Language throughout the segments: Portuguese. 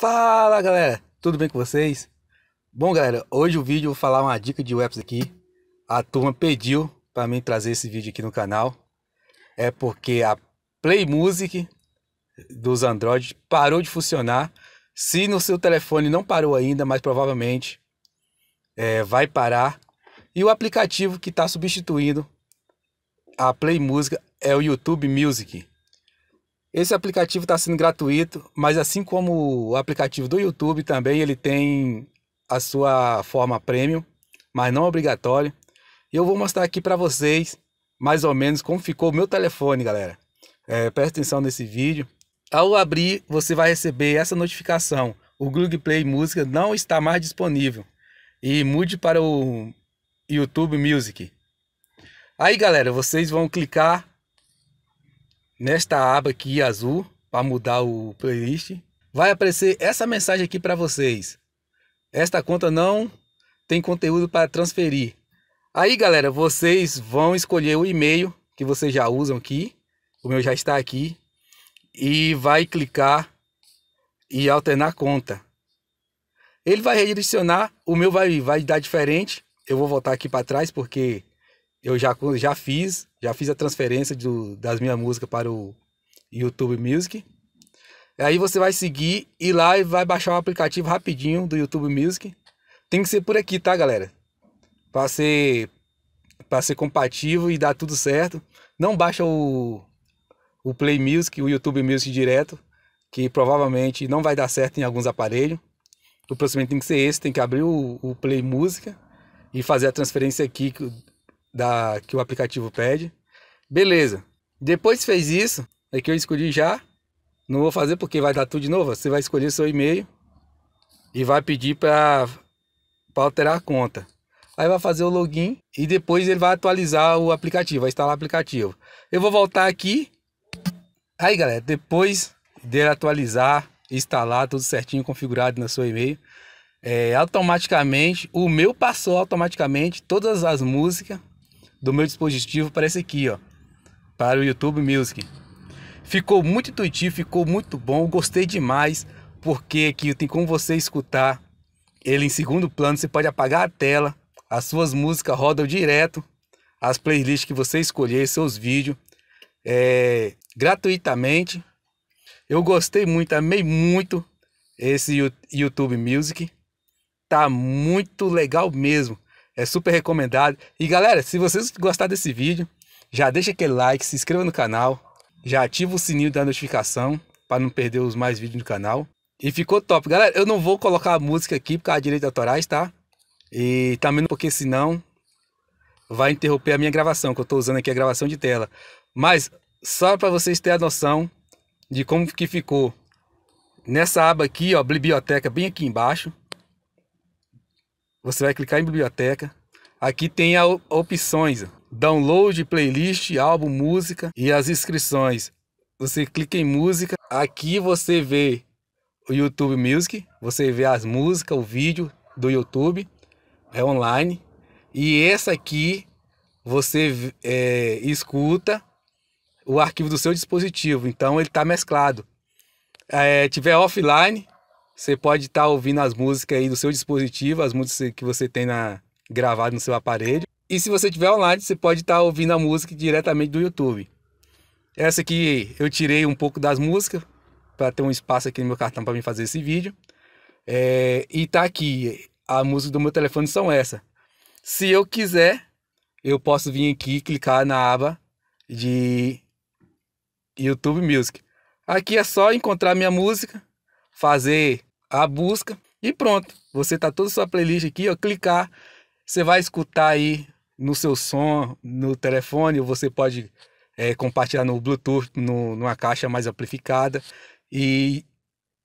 Fala galera, tudo bem com vocês? Bom galera, hoje o vídeo eu vou falar uma dica de webs aqui. A turma pediu para mim trazer esse vídeo aqui no canal. É porque a Play Music dos Android parou de funcionar. Se no seu telefone não parou ainda, mas provavelmente é, vai parar. E o aplicativo que está substituindo a Play Música é o YouTube Music. Esse aplicativo está sendo gratuito, mas assim como o aplicativo do YouTube também, ele tem a sua forma premium, mas não obrigatório. E eu vou mostrar aqui para vocês mais ou menos como ficou o meu telefone, galera. É, presta atenção nesse vídeo. Ao abrir, você vai receber essa notificação. O Google Play Música não está mais disponível. E mude para o YouTube Music. Aí, galera, vocês vão clicar nesta aba aqui azul, para mudar o playlist, vai aparecer essa mensagem aqui para vocês. Esta conta não tem conteúdo para transferir. Aí, galera, vocês vão escolher o e-mail que vocês já usam aqui. O meu já está aqui. E vai clicar e alternar conta. Ele vai redirecionar, o meu vai, vai dar diferente. Eu vou voltar aqui para trás porque eu já, já fiz já fiz a transferência do, das minhas músicas para o YouTube Music. Aí você vai seguir e lá e vai baixar o aplicativo rapidinho do YouTube Music. Tem que ser por aqui, tá, galera? Para ser, para ser compatível e dar tudo certo. Não baixa o, o Play Music, o YouTube Music direto, que provavelmente não vai dar certo em alguns aparelhos. O procedimento tem que ser esse, tem que abrir o, o Play Música e fazer a transferência aqui da que o aplicativo pede. Beleza. Depois fez isso, é que eu escolhi já. Não vou fazer porque vai dar tudo de novo. Você vai escolher seu e-mail e vai pedir para alterar a conta. Aí vai fazer o login e depois ele vai atualizar o aplicativo, vai instalar o aplicativo. Eu vou voltar aqui. Aí, galera, depois de atualizar, instalar tudo certinho, configurado no seu e-mail, é, automaticamente, o meu passou automaticamente todas as músicas do meu dispositivo para esse aqui, ó, para o YouTube Music. Ficou muito intuitivo, ficou muito bom, gostei demais, porque aqui tem como você escutar ele em segundo plano, você pode apagar a tela, as suas músicas rodam direto, as playlists que você escolher, seus vídeos, é, gratuitamente. Eu gostei muito, amei muito esse YouTube Music. Tá muito legal mesmo. É super recomendado. E galera, se vocês gostaram desse vídeo, já deixa aquele like, se inscreva no canal, já ativa o sininho da notificação para não perder os mais vídeos do canal. E ficou top. Galera, eu não vou colocar a música aqui por causa de direitos autorais, tá? E também porque senão vai interromper a minha gravação, que eu estou usando aqui a gravação de tela. Mas só para vocês terem a noção de como que ficou. Nessa aba aqui, ó, biblioteca, bem aqui embaixo, você vai clicar em biblioteca. Aqui tem as opções: download, playlist, álbum, música e as inscrições. Você clica em música. Aqui você vê o YouTube Music. Você vê as músicas, o vídeo do YouTube. É online. E essa aqui você é, escuta o arquivo do seu dispositivo. Então ele está mesclado. É, tiver offline, você pode estar tá ouvindo as músicas aí do seu dispositivo, as músicas que você tem na, gravado no seu aparelho. E se você tiver online, você pode estar tá ouvindo a música diretamente do YouTube. Essa aqui eu tirei um pouco das músicas para ter um espaço aqui no meu cartão para mim fazer esse vídeo. É, e tá aqui, a música do meu telefone são essa. Se eu quiser, eu posso vir aqui clicar na aba de YouTube Music. Aqui é só encontrar minha música, fazer a busca e pronto. Você tá toda a sua playlist aqui, ó, clicar, você vai escutar aí no seu som, no telefone, você pode é, compartilhar no Bluetooth, no, numa caixa mais amplificada e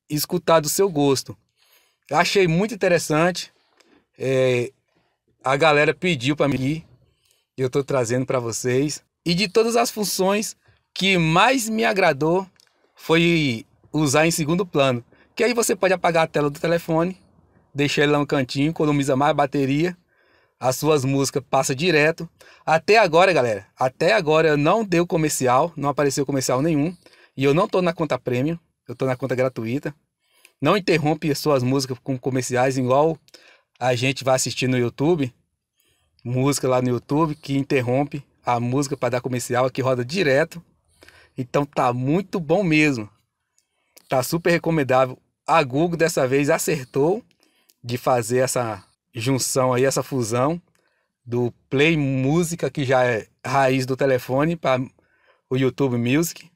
escutar do seu gosto. Achei muito interessante. É, a galera pediu para mim ir, eu estou trazendo para vocês. E de todas as funções que mais me agradou foi usar em segundo plano. Que aí você pode apagar a tela do telefone, deixar ele lá no cantinho, economiza mais bateria, as suas músicas passa direto. Até agora, galera, até agora não deu comercial, não apareceu comercial nenhum. E eu não tô na conta premium, eu tô na conta gratuita. Não interrompe as suas músicas com comerciais, igual a gente vai assistir no YouTube. Música lá no YouTube que interrompe a música para dar comercial, aqui roda direto. Então tá muito bom mesmo. Tá super recomendável a Google dessa vez acertou de fazer essa junção aí, essa fusão do Play Música, que já é raiz do telefone, para o YouTube Music.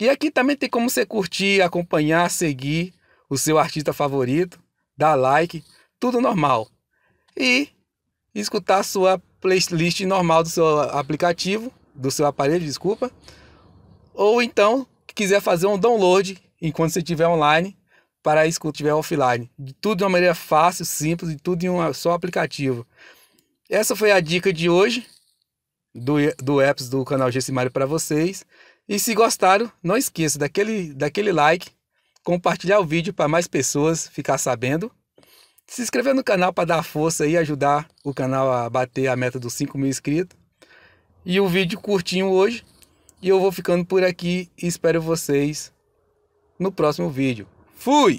E aqui também tem como você curtir, acompanhar, seguir o seu artista favorito, dar like, tudo normal. E escutar a sua playlist normal do seu aplicativo, do seu aparelho, desculpa. Ou então, quiser fazer um download enquanto você estiver online para que eu tiver offline. De tudo de uma maneira fácil, simples e tudo em um só aplicativo. Essa foi a dica de hoje do, do apps do canal Gessimário para vocês. E se gostaram, não esqueça daquele, daquele like, compartilhar o vídeo para mais pessoas ficar sabendo. Se inscrever no canal para dar força e ajudar o canal a bater a meta dos 5 mil inscritos. E o vídeo curtinho hoje. E eu vou ficando por aqui e espero vocês no próximo vídeo. Fui!